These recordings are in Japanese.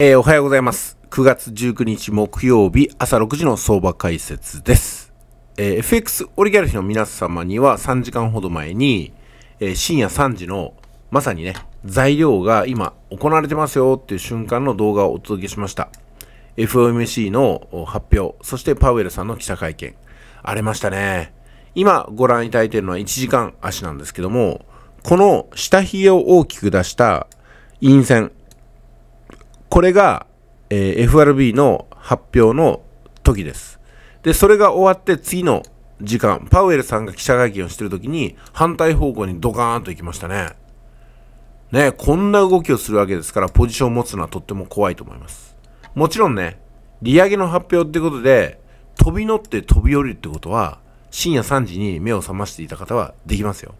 えー、おはようございます。9月19日木曜日朝6時の相場解説です。えー、FX オリギャルヒの皆様には3時間ほど前に、えー、深夜3時のまさにね、材料が今行われてますよっていう瞬間の動画をお届けしました。FOMC の発表、そしてパウエルさんの記者会見。荒れましたね。今ご覧いただいているのは1時間足なんですけども、この下髭を大きく出した陰線、これが、えー、FRB の発表の時です。で、それが終わって次の時間、パウエルさんが記者会見をしてる時に反対方向にドカーンと行きましたね。ね、こんな動きをするわけですからポジションを持つのはとっても怖いと思います。もちろんね、利上げの発表ってことで飛び乗って飛び降りるってことは深夜3時に目を覚ましていた方はできますよ。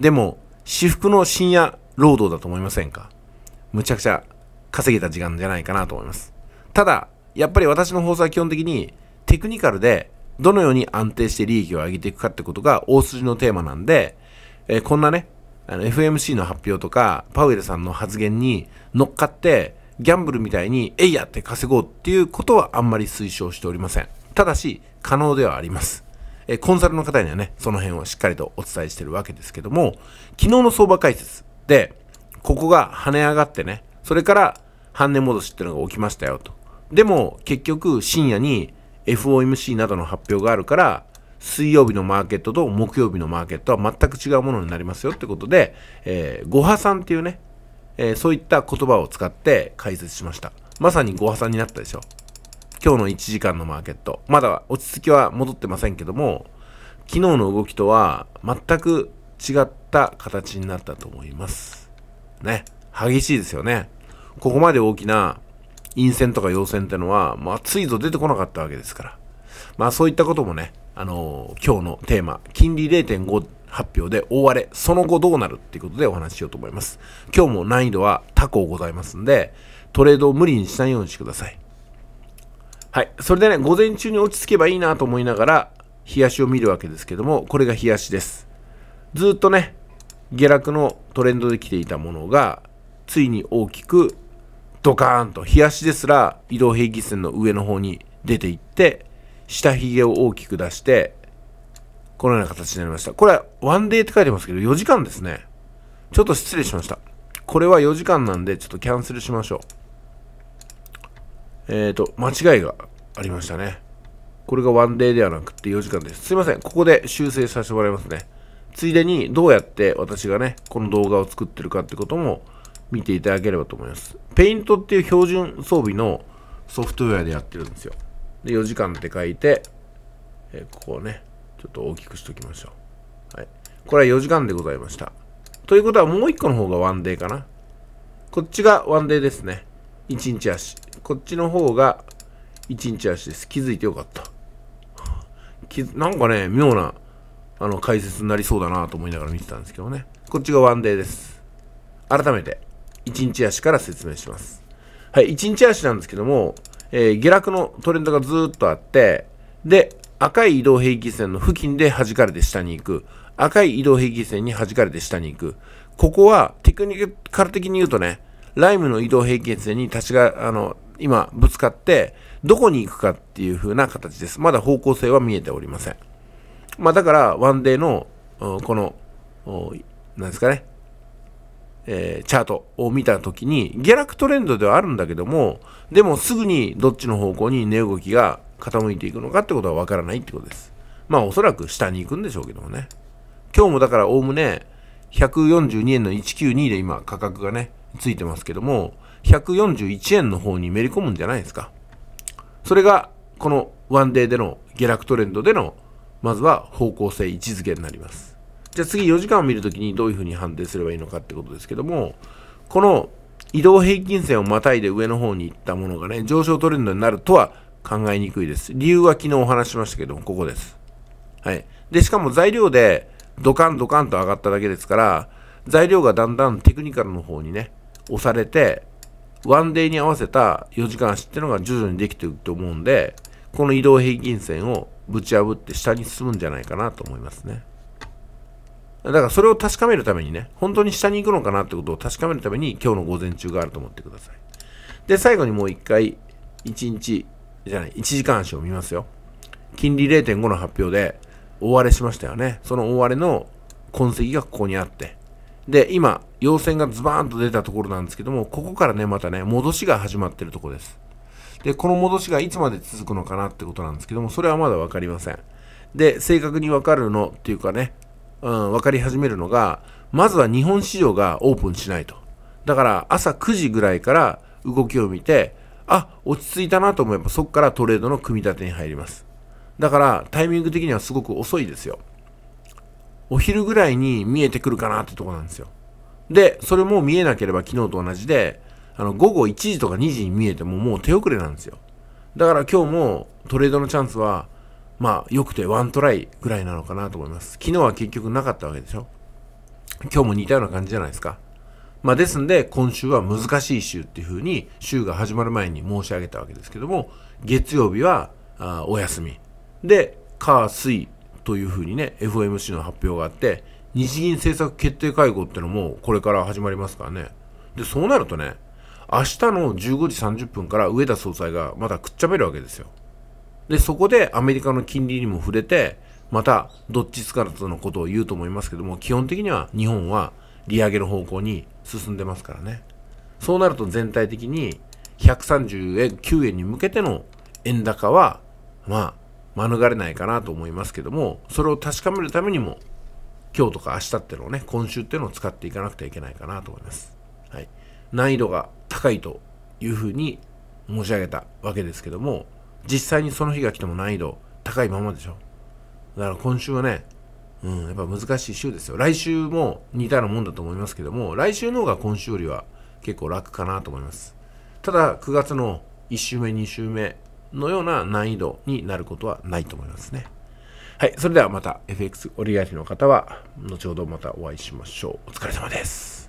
でも、私服の深夜労働だと思いませんかむちゃくちゃ稼げた時間じゃないかなと思います。ただ、やっぱり私の放送は基本的にテクニカルでどのように安定して利益を上げていくかってことが大筋のテーマなんで、えー、こんなね、あの FMC の発表とか、パウエルさんの発言に乗っかって、ギャンブルみたいに、えいやって稼ごうっていうことはあんまり推奨しておりません。ただし、可能ではあります。えコンサルの方にはね、その辺をしっかりとお伝えしてるわけですけども、昨日の相場解説で、ここが跳ね上がってね、それから半値戻しっていうのが起きましたよと。でも、結局、深夜に FOMC などの発表があるから、水曜日のマーケットと木曜日のマーケットは全く違うものになりますよってことで、えー、ご破産っていうね、えー、そういった言葉を使って解説しました。まさにご破算になったでしょ。今日の1時間のマーケット。まだ落ち着きは戻ってませんけども、昨日の動きとは全く違った形になったと思います。ね。激しいですよね。ここまで大きな陰線とか陽線ってのは、まあ、ついぞ出てこなかったわけですから。まあ、そういったこともね、あのー、今日のテーマ、金利0.5発表で大荒れ、その後どうなるっていうことでお話ししようと思います。今日も難易度は多項ございますんで、トレードを無理にしないようにしてください。はい。それでね、午前中に落ち着けばいいなと思いながら、冷やしを見るわけですけども、これが冷やしです。ずっとね、下落のトレンドで来ていたものが、ついに大きくドカーンと冷やしですら移動平均線の上の方に出ていって下髭を大きく出してこのような形になりましたこれはワンデーって書いてますけど4時間ですねちょっと失礼しましたこれは4時間なんでちょっとキャンセルしましょうえっ、ー、と間違いがありましたねこれがワンデーではなくて4時間ですすいませんここで修正させてもらいますねついでにどうやって私がねこの動画を作ってるかってことも見ていただければと思います。ペイントっていう標準装備のソフトウェアでやってるんですよ。で、4時間って書いて、えここをね、ちょっと大きくしときましょう。はい。これは4時間でございました。ということはもう1個の方がワンデーかな。こっちがワンデーですね。1日足。こっちの方が1日足です。気づいてよかった。なんかね、妙な、あの、解説になりそうだなと思いながら見てたんですけどね。こっちがワンデーです。改めて、1日足から説明します。はい、1日足なんですけども、えー、下落のトレンドがずっとあって、で、赤い移動平均線の付近で弾かれて下に行く。赤い移動平均線に弾かれて下に行く。ここはテクニカル的に言うとね、ライムの移動平均線に立ちが、あの、今ぶつかって、どこに行くかっていう風な形です。まだ方向性は見えておりません。まあだから、ワンデーの、この、なんですかね、えー、チャートを見た時に下落トレンドではあるんだけどもでもすぐにどっちの方向に値動きが傾いていくのかってことはわからないってことですまあおそらく下に行くんでしょうけどもね今日もだからおおむね142円の192で今価格がねついてますけども141円の方にめり込むんじゃないですかそれがこのワンデーでの下落トレンドでのまずは方向性位置づけになりますじゃあ次4時間を見るときにどういうふうに判定すればいいのかってことですけども、この移動平均線をまたいで上の方に行ったものがね、上昇トレンドになるとは考えにくいです。理由は昨日お話しましたけども、ここです。はい。で、しかも材料でドカンドカンと上がっただけですから、材料がだんだんテクニカルの方にね、押されて、ワンデーに合わせた4時間足っていうのが徐々にできていくと思うんで、この移動平均線をぶち破って下に進むんじゃないかなと思いますね。だからそれを確かめるためにね、本当に下に行くのかなってことを確かめるために今日の午前中があると思ってください。で、最後にもう一回、1日、じゃない、1時間足を見ますよ。金利0.5の発表で大荒れしましたよね。その大荒れの痕跡がここにあって。で、今、陽線がズバーンと出たところなんですけども、ここからね、またね、戻しが始まってるとこです。で、この戻しがいつまで続くのかなってことなんですけども、それはまだ分かりません。で、正確にわかるのっていうかね、うん、分かり始めるのが、まずは日本市場がオープンしないと。だから朝9時ぐらいから動きを見て、あ、落ち着いたなと思えばそこからトレードの組み立てに入ります。だからタイミング的にはすごく遅いですよ。お昼ぐらいに見えてくるかなってとこなんですよ。で、それも見えなければ昨日と同じで、あの、午後1時とか2時に見えてももう手遅れなんですよ。だから今日もトレードのチャンスはまあ、良くてワントライぐらいなのかなと思います。昨日は結局なかったわけでしょ今日も似たような感じじゃないですか。まあ、ですんで、今週は難しい週っていうふうに、週が始まる前に申し上げたわけですけども、月曜日はあお休み。で、火、水というふうにね、FOMC の発表があって、日銀政策決定会合ってのもこれから始まりますからね。で、そうなるとね、明日の15時30分から上田総裁がまたくっちゃべるわけですよ。で、そこでアメリカの金利にも触れて、また、どっちつかずのことを言うと思いますけども、基本的には日本は利上げの方向に進んでますからね。そうなると全体的に1 3 0円 ,9 円に向けての円高は、まあ、免れないかなと思いますけども、それを確かめるためにも、今日とか明日っていうのをね、今週っていうのを使っていかなくてはいけないかなと思います。はい。難易度が高いというふうに申し上げたわけですけども、実際にその日が来ても難易度高いままでしょだから今週はね、うん、やっぱ難しい週ですよ来週も似たようなもんだと思いますけども来週の方が今週よりは結構楽かなと思いますただ9月の1週目2週目のような難易度になることはないと思いますねはいそれではまた FX オリガリの方は後ほどまたお会いしましょうお疲れ様です